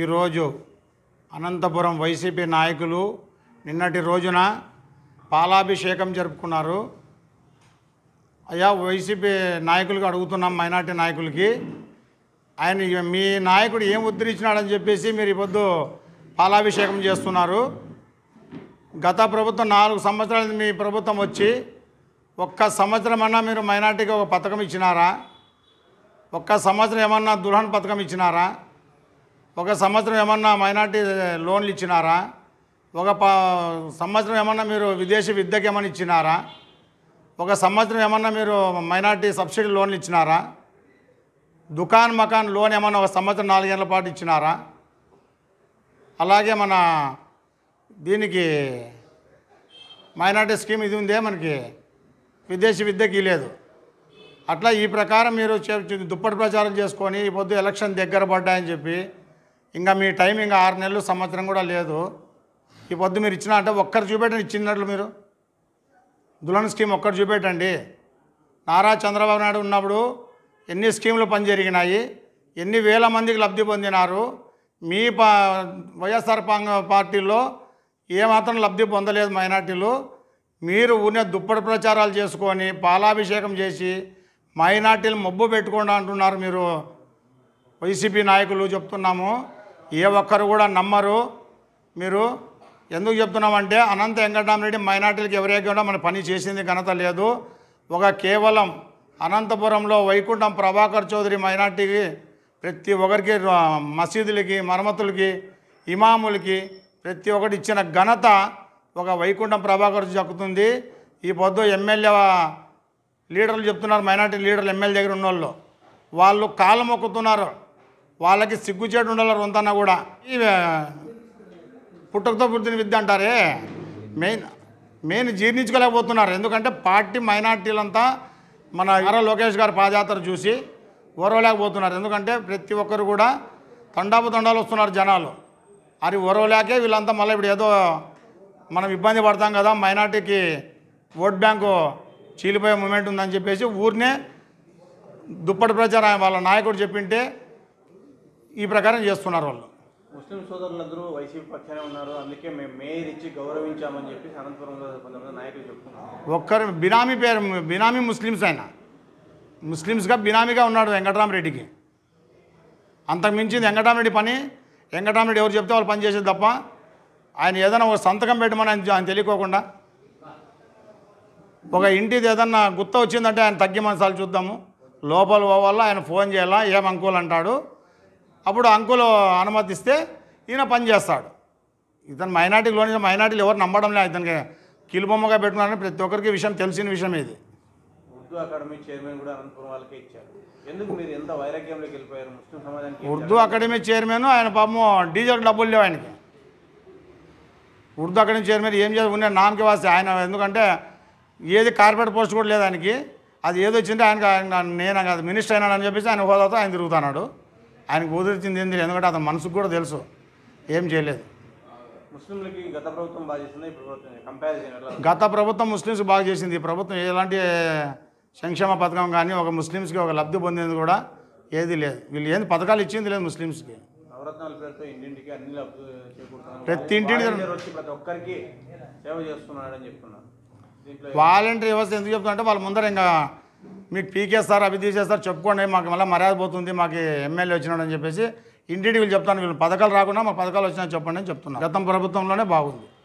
ఈరోజు అనంతపురం వైసీపీ నాయకులు నిన్నటి రోజున పాలాభిషేకం జరుపుకున్నారు అయ్యా వైసీపీ నాయకులకి అడుగుతున్నాం మైనార్టీ నాయకులకి ఆయన మీ నాయకుడు ఏం ఉద్ధరించినాడని చెప్పేసి మీరు పొద్దు పాలాభిషేకం చేస్తున్నారు గత ప్రభుత్వం నాలుగు సంవత్సరాలు మీ ప్రభుత్వం వచ్చి ఒక్క సంవత్సరం అన్నా మీరు మైనార్టీకి ఒక పథకం ఇచ్చినారా ఒక్క సంవత్సరం ఏమన్నా దుల్హన్ పథకం ఇచ్చినారా ఒక సంవత్సరం ఏమన్నా మైనార్టీ లోన్లు ఇచ్చినారా ఒక సంవత్సరం ఏమన్నా మీరు విదేశీ విద్యకి ఏమైనా ఇచ్చినారా ఒక సంవత్సరం ఏమన్నా మీరు మైనార్టీ సబ్సిడీ లోన్లు ఇచ్చినారా దుకాన్ మకాన్ లోన్ ఏమన్నా ఒక సంవత్సరం నాలుగేళ్ల పాటు ఇచ్చినారా అలాగే మన దీనికి మైనార్టీ స్కీమ్ ఇది ఉందే మనకి విదేశీ విద్యకి లేదు అట్లా ఈ ప్రకారం మీరు దుప్పటి ప్రచారం చేసుకొని ఈ పొద్దు ఎలక్షన్ దగ్గర పడ్డాయని చెప్పి ఇంకా మీ టైం ఇంకా ఆరు నెలలు సంవత్సరం కూడా లేదు ఈ పొద్దు మీరు ఇచ్చిన అంటే ఒక్కరు చూపెట్టండి ఇచ్చినట్లు మీరు దులన్ స్కీమ్ ఒక్కరు చూపెట్టండి నారా చంద్రబాబు నాయుడు ఉన్నప్పుడు ఎన్ని స్కీములు పని జరిగినాయి ఎన్ని వేల మందికి లబ్ధి పొందినారు మీ పా వైఎస్ఆర్ పార్టీలో ఏమాత్రం లబ్ధి పొందలేదు మైనార్టీలు మీరు ఊరినే దుప్పటి ప్రచారాలు చేసుకొని పాలాభిషేకం చేసి మైనార్టీలు మబ్బు పెట్టుకోండి అంటున్నారు మీరు వైసీపీ నాయకులు చెప్తున్నాము ఏ ఒక్కరు కూడా నమ్మరు మీరు ఎందుకు చెప్తున్నామంటే అనంత వెంకటరామరెడ్డి మైనార్టీలకు ఎవరికి కూడా మన పని చేసింది ఘనత లేదు ఒక కేవలం అనంతపురంలో వైకుంఠం ప్రభాకర్ చౌదరి మైనార్టీకి ప్రతి ఒక్కరికి మసీదులకి మరమ్మతులకి ఇమాములకి ప్రతి ఒక్కటి ఇచ్చిన ఘనత ఒక వైకుంఠం ప్రభాకర్ దక్కుతుంది ఈ పొద్దు ఎమ్మెల్యే లీడర్లు చెప్తున్నారు మైనార్టీ లీడర్లు ఎమ్మెల్యే దగ్గర వాళ్ళు వాళ్ళు కాలు మొక్కుతున్నారు వాళ్ళకి సిగ్గుచేటు ఉండాలి రొంతన్నా కూడా ఈ పుట్టుకతో పుట్టిన విద్య అంటారే మెయిన్ మెయిన్ జీర్ణించుకోలేకపోతున్నారు ఎందుకంటే పార్టీ మైనార్టీలంతా మన ఎర్ర లోకేష్ గారి పాదయాత్ర చూసి ఓరవలేకపోతున్నారు ఎందుకంటే ప్రతి ఒక్కరు కూడా తండాపు తండాలు వస్తున్నారు జనాలు అది ఓరవలేకే వీళ్ళంతా మళ్ళీ ఇప్పుడు ఏదో మనం ఇబ్బంది పడతాం కదా మైనార్టీకి ఓట్ బ్యాంకు చీలిపోయే మూమెంట్ ఉందని చెప్పేసి ఊరినే దుప్పటి ప్రచారం వాళ్ళ నాయకుడు చెప్పింటే ఈ ప్రకారం చేస్తున్నారు వాళ్ళు ముస్లిం సోదరులందరూ వైసీపీ పక్షానే ఉన్నారు అందుకే మేము మేయర్ ఇచ్చి గౌరవించామని చెప్పి అనంతపురంలో నాయకులు చెప్తున్నారు ఒక్కరు బినామీ పేరు బినామీ ముస్లిమ్స్ ఆయన ముస్లిమ్స్గా బినామీగా ఉన్నాడు వెంకటరామరెడ్డికి మించింది వెంకటరామరెడ్డి పని వెంకటరామరెడ్డి ఎవరు చెప్తే వాళ్ళు పనిచేసేది తప్ప ఆయన ఏదైనా ఒక సంతకం పెట్టమని ఆయన తెలియకోకుండా ఒక ఇంటిది ఏదన్నా గుత్త వచ్చిందంటే ఆయన తగ్గి మనసాలు చూద్దాము లోపల పోవాలా ఆయన ఫోన్ చేయాలా ఏం అనుకోవాలంటాడు అంటాడు అప్పుడు అంకుల్ అనుమతిస్తే ఈయన పనిచేస్తాడు ఇతను మైనార్టీకి లోని మైనార్టీలు ఎవరు నమ్మడం లేదు ఇతనికి కిలుబొమ్మగా పెట్టుకున్నారని ప్రతి ఒక్కరికి విషయం తెలిసిన విషయం ఇది ఉర్దూ అకాడమీ చైర్మన్ కూడా అనంతపురం వాళ్ళకే ఇచ్చారు ఎందుకు మీరు ఎంత వైరాగ్యంలోకి వెళ్ళిపోయారు ముస్లిం సమాజానికి ఉర్దూ అకాడమీ చైర్మన్ ఆయన పాపము డీజల్ డబ్బులు లేవు ఆయనకి ఉర్దూ అకాడమీ చైర్మన్ ఏం చేసి ఉన్నారు నామకి వాస్తే ఆయన ఎందుకంటే ఏది కార్పొరేట్ పోస్ట్ కూడా లేదు ఆయనకి అది ఏదో వచ్చింటే ఆయన నేను మినిస్టర్ అయినాడు అని చెప్పేసి ఆయన హోదాతో ఆయన తిరుగుతున్నాడు ఆయనకు కుదిరించింది ఏం తెలియదు ఎందుకంటే అతని మనసుకు కూడా తెలుసు ఏం చేయలేదు గత ప్రభుత్వం ముస్లింస్ ముస్లిమ్స్ బాగా చేసింది ఈ ప్రభుత్వం ఎలాంటి సంక్షేమ పథకం కానీ ఒక ముస్లిమ్స్కి ఒక లబ్ధి పొందింది కూడా ఏది లేదు వీళ్ళు ఏంది పథకాలు ఇచ్చింది లేదు ముస్లిమ్స్కి ప్రతి ఇంటిని వాలంటీర్ వ్యవస్థ ఎందుకు చెప్తున్నా అంటే వాళ్ళ ముందర ఇంకా మీకు సార్ అవి తీసేస్తారు చెప్పుకోండి మాకు మళ్ళీ మర్యాద పోతుంది మాకు ఎమ్మెల్యే వచ్చినాడు అని చెప్పేసి ఇంటి వీళ్ళు చెప్తాను వీళ్ళు పథకాలు రాకుండా మాకు పథకాలు వచ్చినా చెప్పండి అని చెప్తున్నాను గతం ప్రభుత్వంలోనే బాగుంది